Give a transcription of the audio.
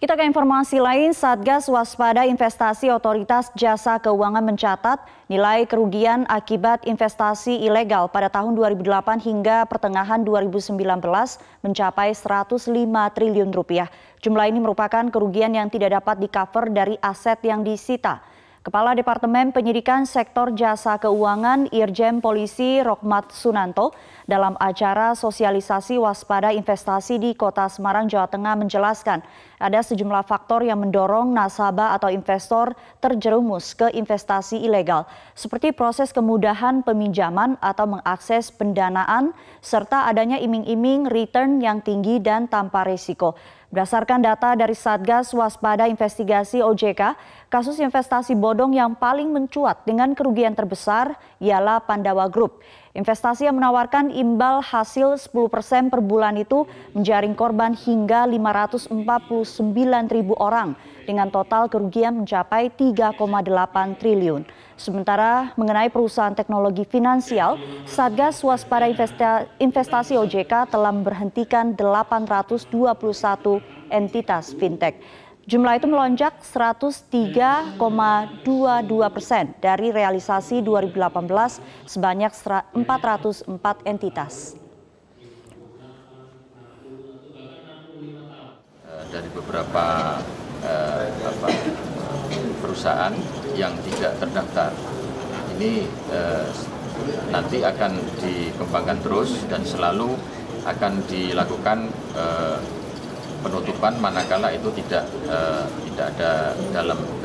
Kita ke informasi lain, Satgas Waspada Investasi Otoritas Jasa Keuangan mencatat nilai kerugian akibat investasi ilegal pada tahun 2008 hingga pertengahan 2019 mencapai 105 triliun rupiah. Jumlah ini merupakan kerugian yang tidak dapat di-cover dari aset yang disita. Kepala Departemen Penyidikan Sektor Jasa Keuangan Irjen Polisi Rokmat Sunanto dalam acara sosialisasi waspada investasi di Kota Semarang, Jawa Tengah menjelaskan ada sejumlah faktor yang mendorong nasabah atau investor terjerumus ke investasi ilegal seperti proses kemudahan peminjaman atau mengakses pendanaan serta adanya iming-iming return yang tinggi dan tanpa risiko. Berdasarkan data dari Satgas Waspada Investigasi OJK, kasus investasi bodoh bodong yang paling mencuat dengan kerugian terbesar ialah Pandawa Group. Investasi yang menawarkan imbal hasil 10% per bulan itu menjaring korban hingga 549 ribu orang dengan total kerugian mencapai 3,8 triliun. Sementara mengenai perusahaan teknologi finansial, Satgas Waspada Investasi OJK telah memberhentikan 821 entitas fintech. Jumlah itu melonjak 103,22 persen dari realisasi 2018 sebanyak 404 entitas. Eh, dari beberapa eh, apa, perusahaan yang tidak terdaftar, ini eh, nanti akan dikembangkan terus dan selalu akan dilakukan eh, penutupan manakala itu tidak uh, tidak ada dalam